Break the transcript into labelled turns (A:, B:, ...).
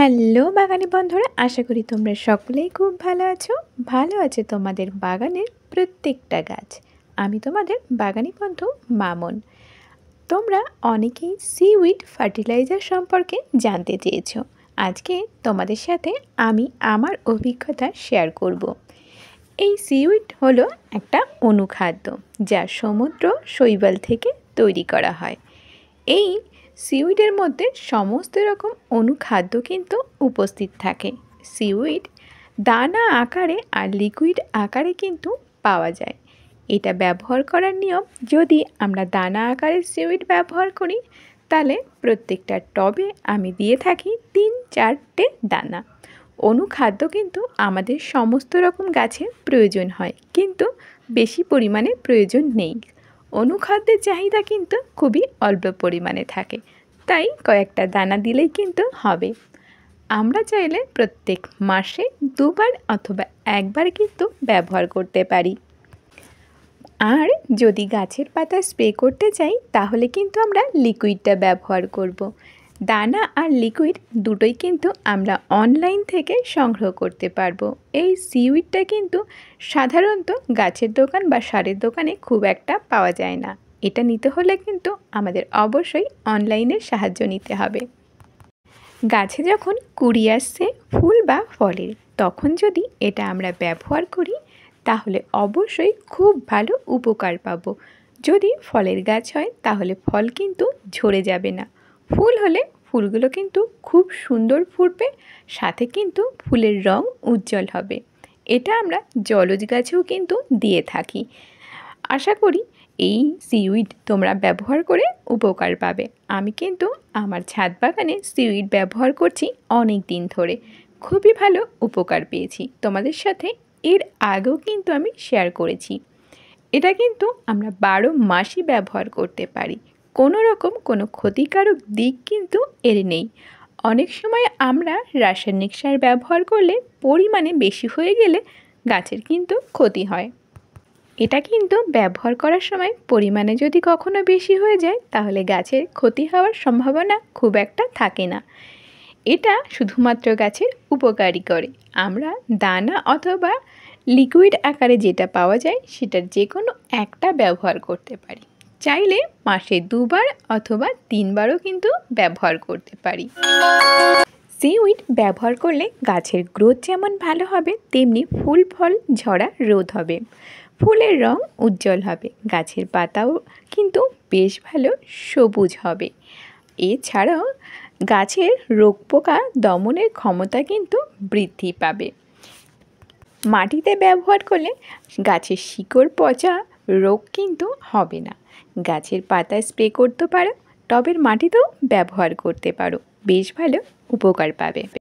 A: Hello বাগানি বন্ধুরা আশা করি তোমরা সকলেই খুব ভালো আছো ভালো আছে তোমাদের বাগানের প্রত্যেকটা গাছ আমি তোমাদের বাগানি বন্ধু মামন তোমরা অনেকেই সিউইড ফার্টিলাইজার সম্পর্কে জানতে চেয়েছো আজকে তোমাদের সাথে আমি আমার অভিজ্ঞতা শেয়ার করব। এই সিউইড হলো একটা অনুখাদ্য যা সমুদ্র শৈবাল থেকে তৈরি করা হয় এই সিউইডের মধ্যে সমস্ত রকম অনুখাদ্য কিন্তু উপস্থিত থাকে সিউইড দানা আকারে আর লিকুইড আকারে কিন্তু পাওয়া যায় এটা ব্যবহার করার নিয়ম যদি আমরা দানা আকারে সিউইড ব্যবহার করি তাহলে প্রত্যেকটা টবে আমি দিয়ে থাকি তিন চারটে দানা অনুখাদ্য কিন্তু আমাদের সমস্ত রকম গাছের প্রয়োজন হয় কিন্তু বেশি পরিমাণে প্রয়োজন নেই অনুখাদ্যের চাহিদা কিন্তু খুবই অল্প পরিমাণে থাকে তাই কয়েকটা দানা দিলেই কিন্তু হবে আমরা চাইলে প্রত্যেক মাসে দুবার অথবা একবার কিন্তু ব্যবহার করতে পারি আর যদি গাছের পাতা স্প্রে করতে চাই তাহলে কিন্তু আমরা লিকুইডটা ব্যবহার করব। দানা আর লিকুইড দুটোই কিন্তু আমরা অনলাইন থেকে সংগ্রহ করতে পারবো এই সিউইডটা কিন্তু সাধারণত গাছের দোকান বা সারের দোকানে খুব একটা পাওয়া যায় না এটা নিতে হলে কিন্তু আমাদের অবশ্যই অনলাইনের সাহায্য নিতে হবে গাছে যখন কুড়ি আসছে ফুল বা ফলের তখন যদি এটা আমরা ব্যবহার করি তাহলে অবশ্যই খুব ভালো উপকার পাব যদি ফলের গাছ হয় তাহলে ফল কিন্তু ঝরে যাবে না ফুল হলে ফুলগুলো কিন্তু খুব সুন্দর ফুটবে সাথে কিন্তু ফুলের রং উজ্জ্বল হবে এটা আমরা জলজ গাছেও কিন্তু দিয়ে থাকি আশা করি এই সিউইড তোমরা ব্যবহার করে উপকার পাবে আমি কিন্তু আমার ছাদ বাগানে সিউইড ব্যবহার করছি অনেক দিন ধরে খুবই ভালো উপকার পেয়েছি তোমাদের সাথে এর আগেও কিন্তু আমি শেয়ার করেছি এটা কিন্তু আমরা বারো মাসই ব্যবহার করতে পারি কোনো রকম কোনো ক্ষতিকারক দিক কিন্তু এর নেই অনেক সময় আমরা রাসায়নিক সার ব্যবহার করলে পরিমাণে বেশি হয়ে গেলে গাছের কিন্তু ক্ষতি হয় এটা কিন্তু ব্যবহার করার সময় পরিমাণে যদি কখনো বেশি হয়ে যায় তাহলে গাছের ক্ষতি হওয়ার সম্ভাবনা খুব একটা থাকে না এটা শুধুমাত্র গাছের উপকারী করে আমরা দানা অথবা লিকুইড আকারে যেটা পাওয়া যায় সেটার যে কোনো একটা ব্যবহার করতে পারি চাইলে মাসে দুবার অথবা তিনবারও কিন্তু ব্যবহার করতে পারি সিউইড ব্যবহার করলে গাছের গ্রোথ যেমন ভালো হবে তেমনি ফুল ফল ঝরা রোধ হবে ফুলের রং উজ্জ্বল হবে গাছের পাতাও কিন্তু বেশ ভালো সবুজ হবে এছাড়াও গাছের রোগ পোকা দমনের ক্ষমতা কিন্তু বৃদ্ধি পাবে মাটিতে ব্যবহার করলে গাছের শিকড় পচা রোগ কিন্তু হবে না গাছের পাতা স্প্রে করতে পারো টবের মাটিতেও ব্যবহার করতে পারো বেশ ভালো উপকার পাবে